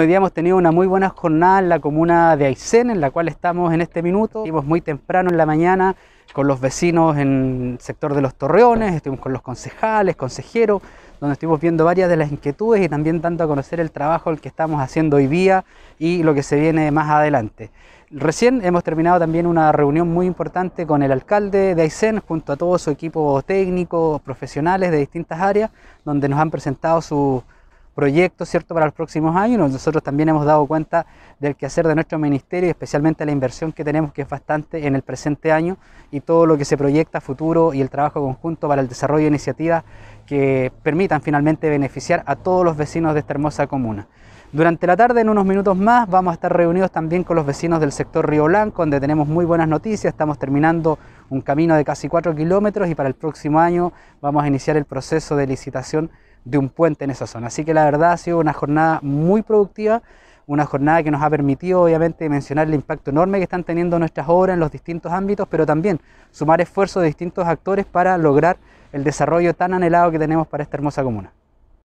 Hoy día hemos tenido una muy buena jornada en la comuna de Aysén, en la cual estamos en este minuto. Estuvimos muy temprano en la mañana con los vecinos en el sector de los Torreones, estuvimos con los concejales, consejeros, donde estuvimos viendo varias de las inquietudes y también dando a conocer el trabajo el que estamos haciendo hoy día y lo que se viene más adelante. Recién hemos terminado también una reunión muy importante con el alcalde de Aysén, junto a todo su equipo técnico, profesionales de distintas áreas, donde nos han presentado su proyectos, ¿cierto?, para los próximos años. Nosotros también hemos dado cuenta del quehacer de nuestro ministerio y especialmente la inversión que tenemos, que es bastante en el presente año, y todo lo que se proyecta futuro y el trabajo conjunto para el desarrollo de iniciativas que permitan finalmente beneficiar a todos los vecinos de esta hermosa comuna. Durante la tarde, en unos minutos más, vamos a estar reunidos también con los vecinos del sector Río Blanco, donde tenemos muy buenas noticias. Estamos terminando un camino de casi 4 kilómetros y para el próximo año vamos a iniciar el proceso de licitación de un puente en esa zona. Así que la verdad ha sido una jornada muy productiva, una jornada que nos ha permitido obviamente mencionar el impacto enorme que están teniendo nuestras obras en los distintos ámbitos, pero también sumar esfuerzos de distintos actores para lograr el desarrollo tan anhelado que tenemos para esta hermosa comuna.